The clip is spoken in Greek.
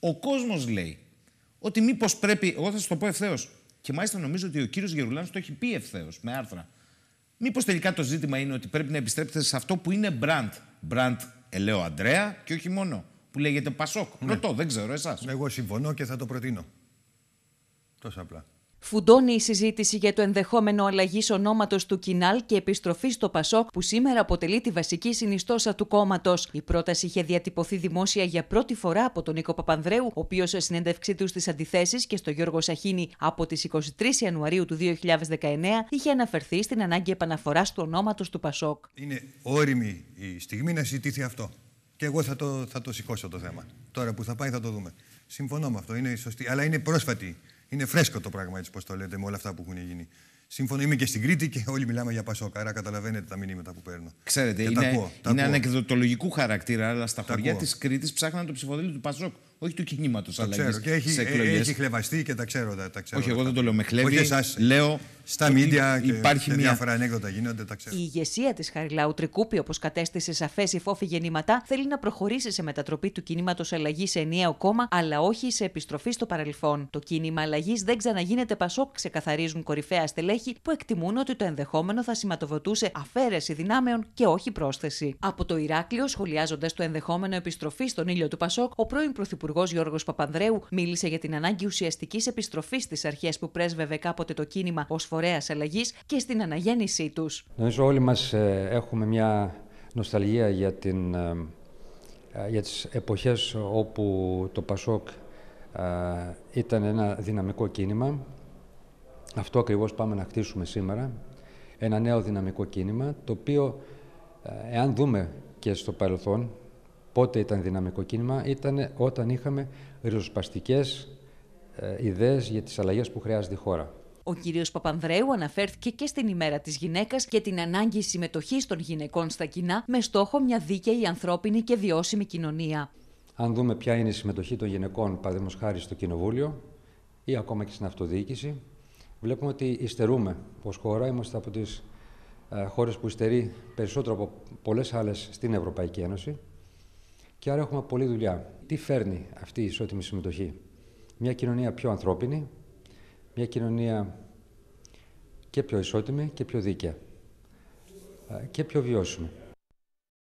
Ο κόσμος λέει ότι μήπως πρέπει. Εγώ θα σας το πω ευθέως. Και μάλιστα νομίζω ότι ο κύριος Γερουλάνος το έχει πει ευθέως με άρθρα. Μήπως τελικά το ζήτημα είναι ότι πρέπει να επιστρέψετε σε αυτό που είναι brand. Brand, ελέω Αντρέα και όχι μόνο. Που λέγεται Πασόκ. Ναι. Ρωτώ, δεν ξέρω εσάς. Εγώ συμφωνώ και θα το προτείνω. Τόσο απλά. Φουντώνει η συζήτηση για το ενδεχόμενο αλλαγής ονόματος του Κινάλ και επιστροφή στο Πασόκ, που σήμερα αποτελεί τη βασική συνιστόσα του κόμματος. Η πρόταση είχε διατυπωθεί δημόσια για πρώτη φορά από τον Νίκο Παπανδρέου, ο οποίος σε συνέντευξή του στις αντιθέσεις και στο Γιώργο Σαχίνη από τις 23 Ιανουαρίου του 2019 είχε αναφερθεί στην ανάγκη επαναφοράς του ονόματος του Πασόκ. Είναι όριμη η στιγμή να συζητηθεί αυτό. Και εγώ θα το, θα το σηκώσω το θέμα. Τώρα που θα πάει θα το δούμε. Συμφωνώ με αυτό. Είναι σωστή. Αλλά είναι πρόσφατη είναι φρέσκο το πράγμα έτσι, πώς το λέτε, με όλα αυτά που έχουν γίνει. Σύμφωνα, είμαι και στην Κρήτη και όλοι μιλάμε για Πασόκα. Άρα καταλαβαίνετε τα μηνύματα που παίρνω. Ξέρετε, και είναι, τα ακούω, είναι ανεκδοτολογικού χαρακτήρα, αλλά στα χωριά της Κρήτης ψάχναν το ψηφοδέλτιο του Πασόκ. Όχι του κινήματος, αλλά ξέρω. Και έχει, έχει χλεβαστεί και τα ξέρω. Τα, τα ξέρω Όχι, εγώ δεν το λέω με χλέβει. Λέω στα μίντια υπάρχει μια... διάφορα ανέκδοτα γίνονται, τα ξέρω. Η ηγεσία της Χαριλάου Τρικούπη, όπως κατέστησε σαφές η φόφη γεννηματά, θέλει να προχωρήσει σε μετατροπή του κινήματος αλλαγή σε ενιαίο κόμμα, αλλά όχι σε επιστροφή στο παρελθόν. Το κίνημα αλλαγή δεν ξαναγίνεται πασόκ, ξεκαθαρίζουν κορυφαία στελέχη που εκτιμούν ότι το ενδεχόμενο θα σηματοδοτούσε αφαίρεση δυνάμεων και όχι πρόσθεση. Από το Ηράκλειο, σχολιάζοντας το ενδεχόμενο επιστροφή στον ήλιο του Πασόκ, ο πρώην Πρωθυπουργός Γιώργος Παπανδρέου μίλησε για την ανάγκη ουσιαστικής επιστροφής στις αρχές που πρέσβευε κάποτε το κίνημα ως φορέας αλλαγής και στην αναγέννησή τους. Νομίζω όλοι μας ε, έχουμε μια νοσταλγία για, την, ε, για τις εποχές όπου το Πασόκ ε, ήταν ένα δυναμικό κίνημα. Αυτό ακριβώς πάμε να χτίσουμε σήμερα. Ένα νέο δυναμικό κίνημα, το οποίο, εάν δούμε και στο παρελθόν, πότε ήταν δυναμικό κίνημα, ήταν όταν είχαμε ριζοσπαστικές ιδέες για τις αλλαγές που χρειάζεται η χώρα. Ο κύριος Παπανδρέου αναφέρθηκε και στην ημέρα της γυναίκας και την ανάγκη συμμετοχής των γυναικών στα κοινά με στόχο μια δίκαιη ανθρώπινη και βιώσιμη κοινωνία. Αν δούμε ποια είναι η συμμετοχή των γυναικών, παραδείγματος χάρη στο Κοινοβούλιο ή ακόμα και στην αυτοδιοίκηση, βλέπουμε ότι υστερούμε ως χώρα. Είμαστε από τις ε, χώρες που υστερεί περισσότερο από πολλές άλλες στην Ευρωπαϊκή Ένωση. Και άρα έχουμε πολλή δουλειά. Τι φέρνει αυτή η ισότιμη συμμετοχή, Μια κοινωνία πιο ανθρώπινη, μια κοινωνία και πιο ισότιμη και πιο δίκαια ε, και πιο βιώσιμη.